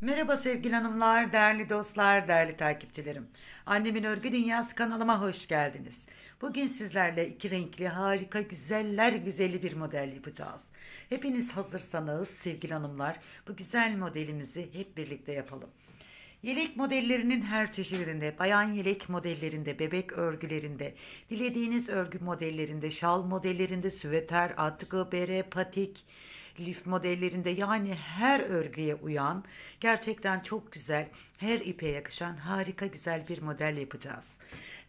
Merhaba sevgili hanımlar, değerli dostlar, değerli takipçilerim. Annemin Örgü Dünyası kanalıma hoş geldiniz. Bugün sizlerle iki renkli harika güzeller güzeli bir model yapacağız. Hepiniz hazırsanız sevgili hanımlar bu güzel modelimizi hep birlikte yapalım. Yelek modellerinin her çeşidinde, bayan yelek modellerinde, bebek örgülerinde, dilediğiniz örgü modellerinde, şal modellerinde, süveter, atkı, bere, patik, lif modellerinde yani her örgüye uyan, gerçekten çok güzel, her ipe yakışan harika güzel bir model yapacağız.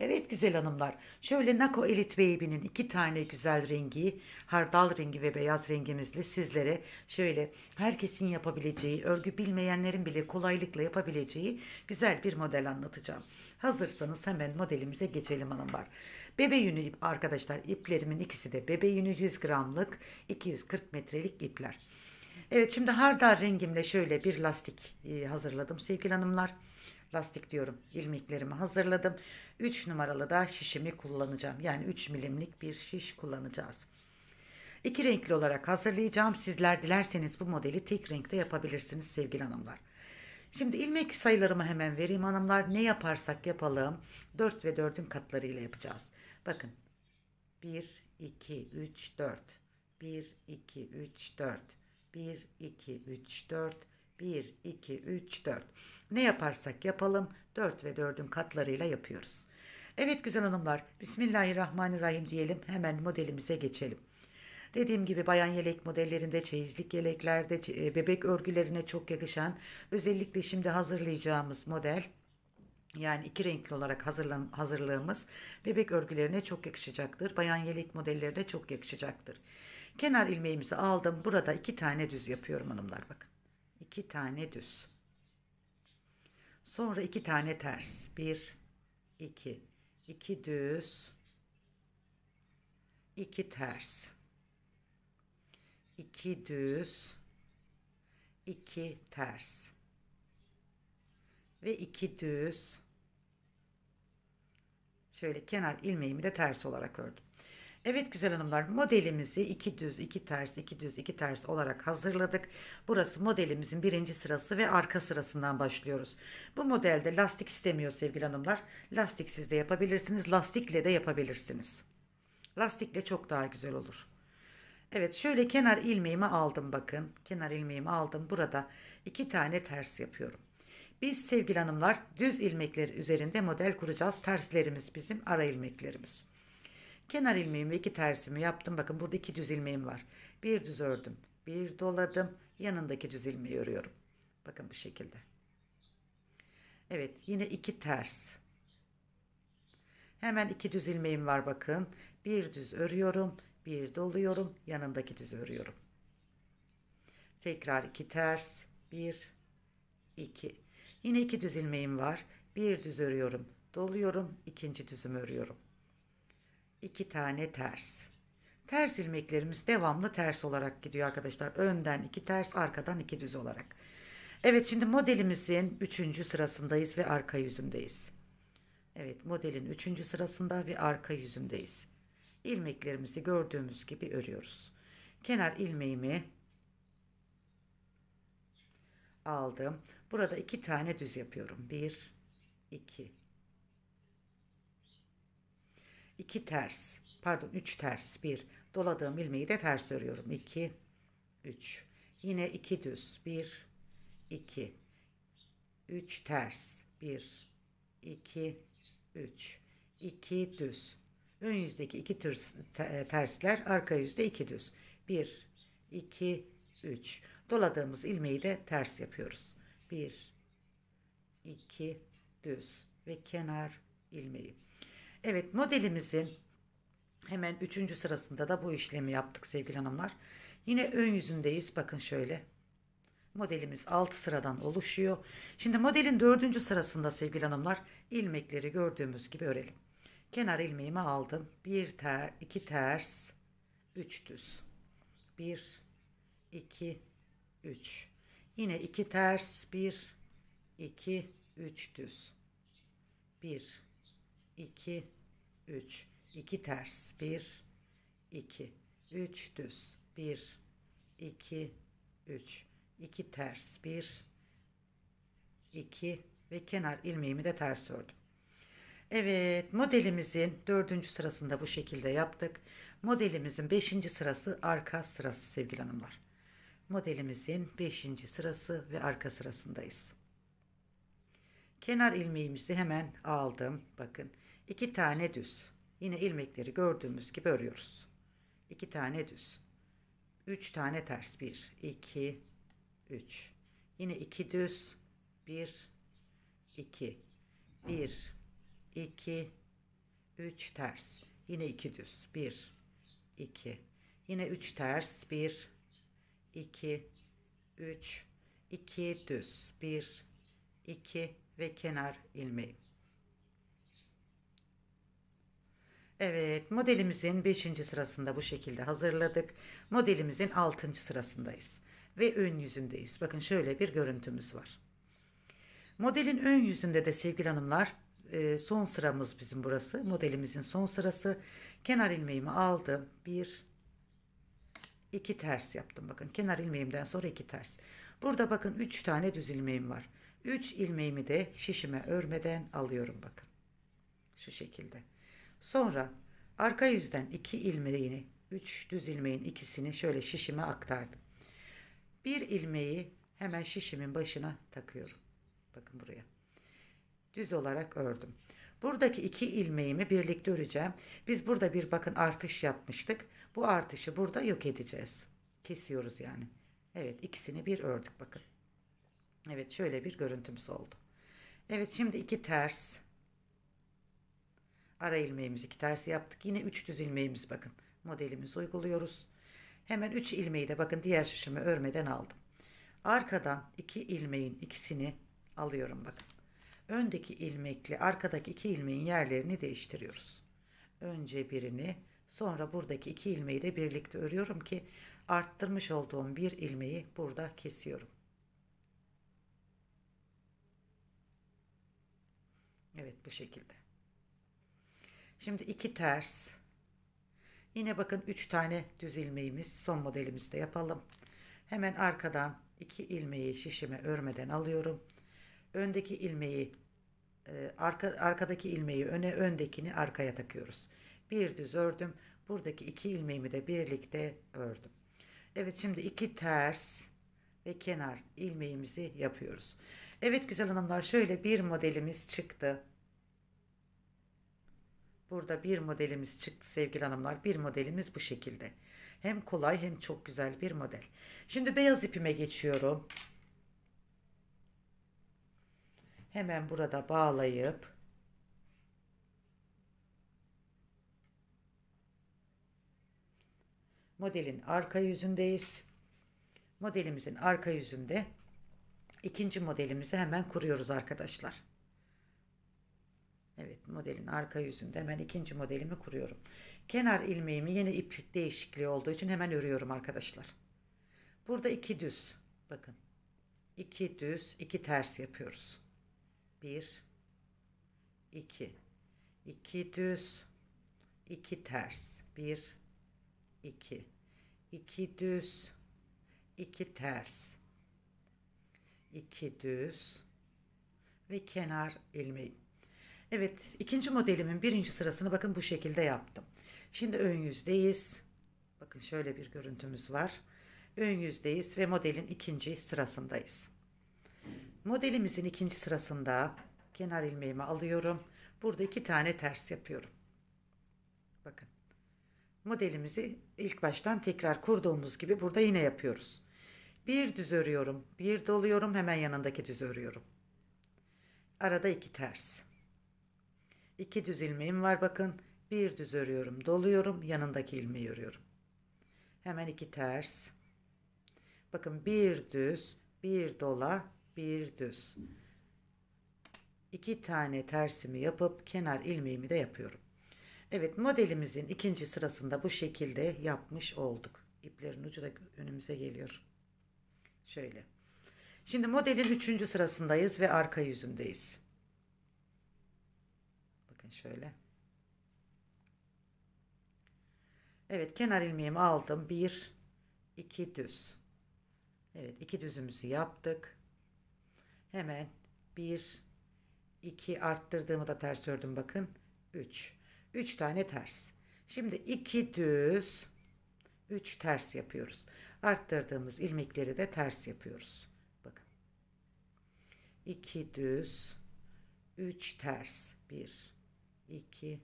Evet güzel hanımlar, şöyle Nako Elit Baby'nin iki tane güzel rengi, hardal rengi ve beyaz rengimizle sizlere şöyle herkesin yapabileceği, örgü bilmeyenlerin bile kolaylıkla yapabileceği güzel bir model anlatacağım. Hazırsanız hemen modelimize geçelim hanımlar. Bebe yünü ip arkadaşlar, iplerimin ikisi de bebe yünü 100 gramlık 240 metrelik ipler. Evet şimdi hardal rengimle şöyle bir lastik e, hazırladım sevgili hanımlar lastik diyorum ilmeklerimi hazırladım. 3 numaralı da şişimi kullanacağım. Yani 3 milimlik bir şiş kullanacağız. İki renkli olarak hazırlayacağım. Sizler dilerseniz bu modeli tek renkte yapabilirsiniz sevgili hanımlar. Şimdi ilmek sayılarımı hemen vereyim hanımlar. Ne yaparsak yapalım 4 ve 4'ün katlarıyla yapacağız. Bakın 1, 2, 3, 4 1, 2, 3, 4 1, 2, 3, 4 1, 2, 3, 4. Ne yaparsak yapalım 4 ve 4'ün katlarıyla yapıyoruz. Evet güzel hanımlar Bismillahirrahmanirrahim diyelim hemen modelimize geçelim. Dediğim gibi bayan yelek modellerinde, çeyizlik yeleklerde, e, bebek örgülerine çok yakışan özellikle şimdi hazırlayacağımız model yani iki renkli olarak hazırlığımız bebek örgülerine çok yakışacaktır. Bayan yelek modellerine çok yakışacaktır. Kenar ilmeğimizi aldım. Burada iki tane düz yapıyorum hanımlar bakın. 2 tane düz. Sonra iki tane ters. Bir, iki, iki düz. iki ters. iki düz. iki ters. Ve iki düz. Şöyle kenar ilmeğimi de ters olarak ördüm. Evet güzel hanımlar modelimizi iki düz, iki ters, iki düz, iki ters olarak hazırladık. Burası modelimizin birinci sırası ve arka sırasından başlıyoruz. Bu modelde lastik istemiyor sevgili hanımlar. Lastiksiz de yapabilirsiniz, lastikle de yapabilirsiniz. Lastikle çok daha güzel olur. Evet şöyle kenar ilmeğimi aldım bakın. Kenar ilmeğimi aldım. Burada iki tane ters yapıyorum. Biz sevgili hanımlar düz ilmekler üzerinde model kuracağız. Terslerimiz bizim ara ilmeklerimiz. Kenar ilmeğimi iki tersimi yaptım. Bakın burada iki düz ilmeğim var. Bir düz ördüm. Bir doladım. Yanındaki düz ilmeği örüyorum. Bakın bu şekilde. Evet yine iki ters. Hemen iki düz ilmeğim var bakın. Bir düz örüyorum. Bir doluyorum. Yanındaki düz örüyorum. Tekrar iki ters. Bir, iki. Yine iki düz ilmeğim var. Bir düz örüyorum. Doluyorum. ikinci düzümü örüyorum iki tane ters. Ters ilmeklerimiz devamlı ters olarak gidiyor arkadaşlar. Önden iki ters, arkadan iki düz olarak. Evet şimdi modelimizin üçüncü sırasındayız ve arka yüzündeyiz. Evet modelin üçüncü sırasında ve arka yüzündeyiz. İlmeklerimizi gördüğümüz gibi örüyoruz. Kenar ilmeğimi aldım. Burada iki tane düz yapıyorum. Bir, iki, 2 ters pardon 3 ters 1 doladığım ilmeği de ters örüyorum 2 3 yine 2 düz 1 2 3 ters 1 2 3 2 düz ön yüzdeki 2 tersler arka yüzde 2 düz 1 2 3 doladığımız ilmeği de ters yapıyoruz 1 2 düz ve kenar ilmeği Evet modelimizin hemen üçüncü sırasında da bu işlemi yaptık sevgili hanımlar. Yine ön yüzündeyiz bakın şöyle. Modelimiz 6 sıradan oluşuyor. Şimdi modelin dördüncü sırasında sevgili hanımlar ilmekleri gördüğümüz gibi örelim. Kenar ilmeğimi aldım. 1 ter, 2 ters, 3 düz. 1 2 3. Yine 2 ters, 1 2 3 düz. 1 2 3 2 ters 1 2 3 düz 1 2 3 2 ters 1 2 ve kenar ilmeğimi de ters ördüm. Evet modelimizin dördüncü sırasında bu şekilde yaptık. Modelimizin beşinci sırası arka sırası sevgili hanımlar. Modelimizin beşinci sırası ve arka sırasındayız. Kenar ilmeğimizi hemen aldım. Bakın 2 tane düz. Yine ilmekleri gördüğümüz gibi örüyoruz. 2 tane düz. 3 tane ters. 1, 2, 3. Yine 2 düz. 1, 2. 1, 2, 3 ters. Yine 2 düz. 1, 2. Yine 3 ters. 1, 2, 3, 2 düz. 1, 2 ve kenar ilmeği. Evet modelimizin 5. sırasında bu şekilde hazırladık. Modelimizin 6. sırasındayız. Ve ön yüzündeyiz. Bakın şöyle bir görüntümüz var. Modelin ön yüzünde de sevgili hanımlar e, son sıramız bizim burası. Modelimizin son sırası. Kenar ilmeğimi aldım. Bir, iki ters yaptım. Bakın kenar ilmeğimden sonra iki ters. Burada bakın üç tane düz ilmeğim var. Üç ilmeğimi de şişime örmeden alıyorum bakın. Şu şekilde. Sonra arka yüzden iki ilmeğini, üç düz ilmeğin ikisini şöyle şişime aktardım. Bir ilmeği hemen şişimin başına takıyorum. Bakın buraya. Düz olarak ördüm. Buradaki iki ilmeğimi birlikte öreceğim. Biz burada bir bakın artış yapmıştık. Bu artışı burada yok edeceğiz. Kesiyoruz yani. Evet ikisini bir ördük bakın. Evet şöyle bir görüntümüz oldu. Evet şimdi iki ters. Ara ilmeğimizi iki tersi yaptık. Yine 3 düz ilmeğimiz bakın. Modelimizi uyguluyoruz. Hemen 3 ilmeği de bakın diğer şişimi örmeden aldım. Arkadan 2 iki ilmeğin ikisini alıyorum bakın. Öndeki ilmekle arkadaki 2 ilmeğin yerlerini değiştiriyoruz. Önce birini sonra buradaki 2 ilmeği de birlikte örüyorum ki arttırmış olduğum bir ilmeği burada kesiyorum. Evet bu şekilde. Şimdi iki ters. Yine bakın 3 tane düz ilmeğimiz son modelimizde yapalım. Hemen arkadan 2 ilmeği şişime örmeden alıyorum. Öndeki ilmeği e, arka, arkadaki ilmeği öne öndekini arkaya takıyoruz. Bir düz ördüm. Buradaki iki ilmeğimi de birlikte ördüm. Evet şimdi iki ters ve kenar ilmeğimizi yapıyoruz. Evet güzel hanımlar şöyle bir modelimiz çıktı. Burada bir modelimiz çıktı sevgili hanımlar. Bir modelimiz bu şekilde. Hem kolay hem çok güzel bir model. Şimdi beyaz ipime geçiyorum. Hemen burada bağlayıp modelin arka yüzündeyiz. Modelimizin arka yüzünde ikinci modelimizi hemen kuruyoruz arkadaşlar modelin arka yüzünde hemen ikinci modelimi kuruyorum. Kenar ilmeğimi yeni ip değişikliği olduğu için hemen örüyorum arkadaşlar. Burada iki düz bakın. iki düz, iki ters yapıyoruz. Bir, iki, iki düz, iki ters. Bir, iki, iki düz, iki ters. iki düz ve kenar ilmeği Evet ikinci modelimin birinci sırasını bakın bu şekilde yaptım. Şimdi ön yüzdeyiz. Bakın şöyle bir görüntümüz var. Ön yüzdeyiz ve modelin ikinci sırasındayız. Modelimizin ikinci sırasında kenar ilmeğimi alıyorum. Burada iki tane ters yapıyorum. Bakın modelimizi ilk baştan tekrar kurduğumuz gibi burada yine yapıyoruz. Bir düz örüyorum, bir doluyorum, hemen yanındaki düz örüyorum. Arada iki ters. İki düz ilmeğim var bakın. Bir düz örüyorum, doluyorum, yanındaki ilmeği örüyorum. Hemen iki ters. Bakın bir düz, bir dola, bir düz. İki tane tersimi yapıp kenar ilmeğimi de yapıyorum. Evet modelimizin ikinci sırasında bu şekilde yapmış olduk. İplerin ucu da önümüze geliyor. Şöyle. Şimdi modelin üçüncü sırasındayız ve arka yüzündeyiz. Bakın şöyle. Evet kenar ilmeğimi aldım. Bir, iki düz. Evet iki düzümüzü yaptık. Hemen bir, iki arttırdığımı da ters ördüm bakın. Üç. Üç tane ters. Şimdi iki düz, üç ters yapıyoruz. Arttırdığımız ilmekleri de ters yapıyoruz. Bakın. İki düz, üç ters. Bir, 2,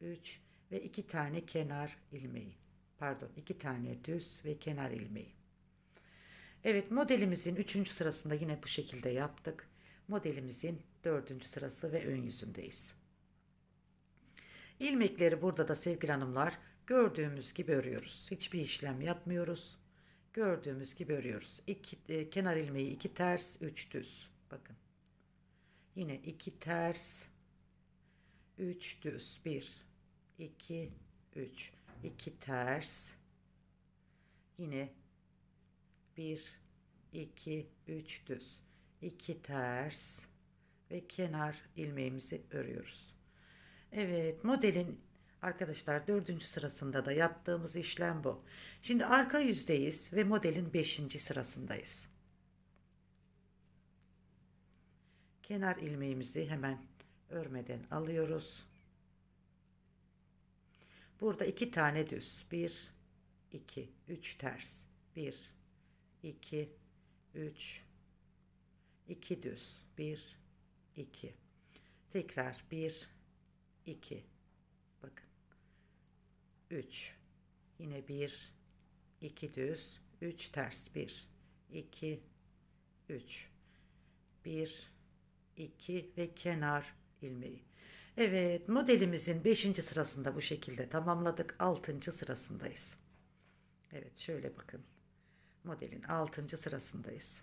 3 ve 2 tane kenar ilmeği. Pardon 2 tane düz ve kenar ilmeği. Evet modelimizin 3. sırasında yine bu şekilde yaptık. Modelimizin 4. sırası ve ön yüzündeyiz. İlmekleri burada da sevgili hanımlar gördüğümüz gibi örüyoruz. Hiçbir işlem yapmıyoruz. Gördüğümüz gibi örüyoruz. İki, e, kenar ilmeği 2 ters 3 düz. Bakın. Yine 2 ters 3 düz 1 2 3 2 ters yine 1 2 3 düz 2 ters ve kenar ilmeğimizi örüyoruz. Evet modelin arkadaşlar dördüncü sırasında da yaptığımız işlem bu. Şimdi arka yüzdeyiz ve modelin beşinci sırasındayız. Kenar ilmeğimizi hemen örmeden alıyoruz. Burada iki tane düz. Bir, iki, üç ters. Bir, iki, üç, iki düz. Bir, iki. Tekrar bir, iki. Bakın. Üç. Yine bir, iki düz. Üç ters. Bir, iki, üç. Bir, iki ve kenar ilmeği. Evet modelimizin 5. sırasında bu şekilde tamamladık. 6. sırasındayız. Evet şöyle bakın. Modelin 6. sırasındayız.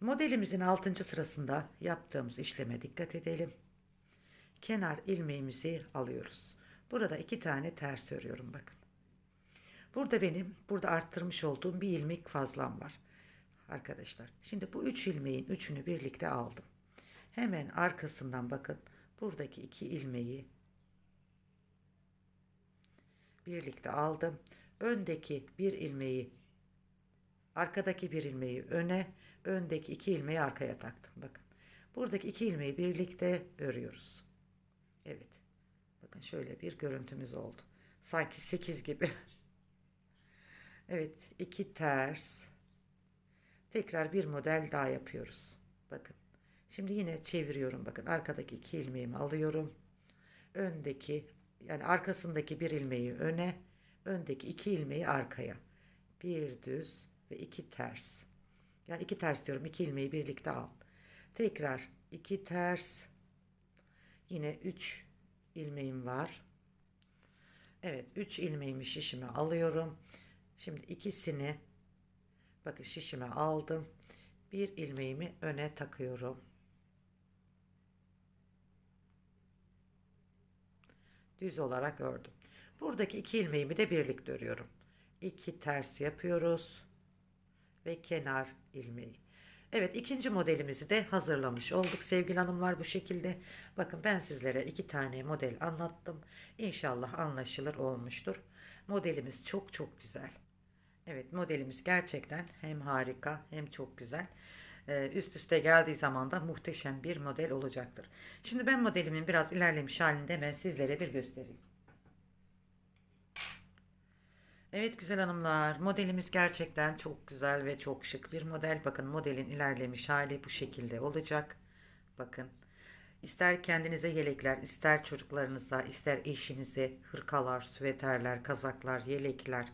Modelimizin 6. sırasında yaptığımız işleme dikkat edelim. Kenar ilmeğimizi alıyoruz. Burada iki tane ters örüyorum bakın. Burada benim burada arttırmış olduğum bir ilmek fazlam var. Arkadaşlar şimdi bu üç ilmeğin üçünü birlikte aldım. Hemen arkasından bakın buradaki iki ilmeği birlikte aldım. Öndeki bir ilmeği arkadaki bir ilmeği öne, öndeki iki ilmeği arkaya taktım. Bakın. Buradaki iki ilmeği birlikte örüyoruz. Evet. Bakın şöyle bir görüntümüz oldu. Sanki 8 gibi. evet, iki ters. Tekrar bir model daha yapıyoruz. Bakın. Şimdi yine çeviriyorum bakın arkadaki iki ilmeğimi alıyorum. Öndeki yani arkasındaki bir ilmeği öne, öndeki iki ilmeği arkaya. Bir düz ve iki ters. Yani iki ters diyorum. iki ilmeği birlikte al. Tekrar iki ters. Yine üç ilmeğim var. Evet, üç ilmeğimi şişime alıyorum. Şimdi ikisini bakın şişime aldım. Bir ilmeğimi öne takıyorum. düz olarak ördüm. Buradaki iki ilmeğimi de birlikte örüyorum. İki ters yapıyoruz ve kenar ilmeği. Evet ikinci modelimizi de hazırlamış olduk sevgili hanımlar bu şekilde. Bakın ben sizlere iki tane model anlattım. İnşallah anlaşılır olmuştur. Modelimiz çok çok güzel. Evet modelimiz gerçekten hem harika hem çok güzel. E, üst üste geldiği zaman da muhteşem bir model olacaktır. Şimdi ben modelimin biraz ilerlemiş halinde ben sizlere bir göstereyim. Evet güzel hanımlar modelimiz gerçekten çok güzel ve çok şık bir model. Bakın modelin ilerlemiş hali bu şekilde olacak. Bakın ister kendinize yelekler ister çocuklarınıza ister eşinize hırkalar, süveterler, kazaklar, yelekler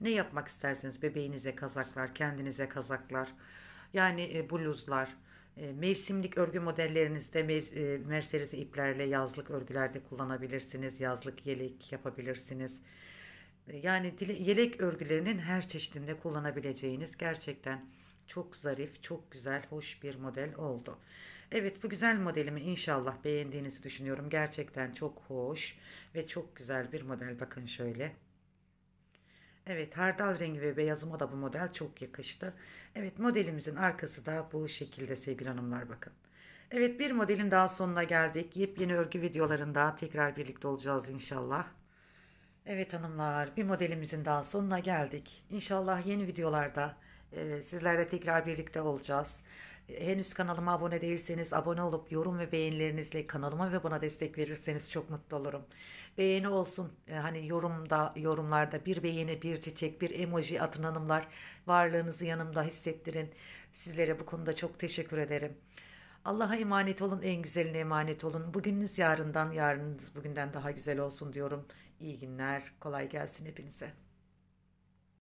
ne yapmak isterseniz bebeğinize kazaklar kendinize kazaklar yani e, bluzlar, e, mevsimlik örgü modellerinizde mev, e, merserize iplerle yazlık örgülerde kullanabilirsiniz. Yazlık yelek yapabilirsiniz. E, yani dile, yelek örgülerinin her çeşidinde kullanabileceğiniz gerçekten çok zarif, çok güzel, hoş bir model oldu. Evet bu güzel modelimi inşallah beğendiğinizi düşünüyorum. Gerçekten çok hoş ve çok güzel bir model. Bakın şöyle. Evet hardal rengi ve beyazıma da bu model çok yakıştı. Evet modelimizin arkası da bu şekilde sevgili hanımlar bakın. Evet bir modelin daha sonuna geldik. Yepyeni örgü videolarında tekrar birlikte olacağız inşallah. Evet hanımlar bir modelimizin daha sonuna geldik. İnşallah yeni videolarda ee, sizlerle tekrar birlikte olacağız. Ee, henüz kanalıma abone değilseniz abone olup yorum ve beğenilerinizle kanalıma ve bana destek verirseniz çok mutlu olurum. Beğeni olsun ee, hani yorumda yorumlarda bir beğeni bir çiçek bir emoji atın hanımlar varlığınızı yanımda hissettirin. Sizlere bu konuda çok teşekkür ederim. Allah'a emanet olun en güzeline emanet olun. Bugününüz yarından yarınınız bugünden daha güzel olsun diyorum. İyi günler kolay gelsin hepinize.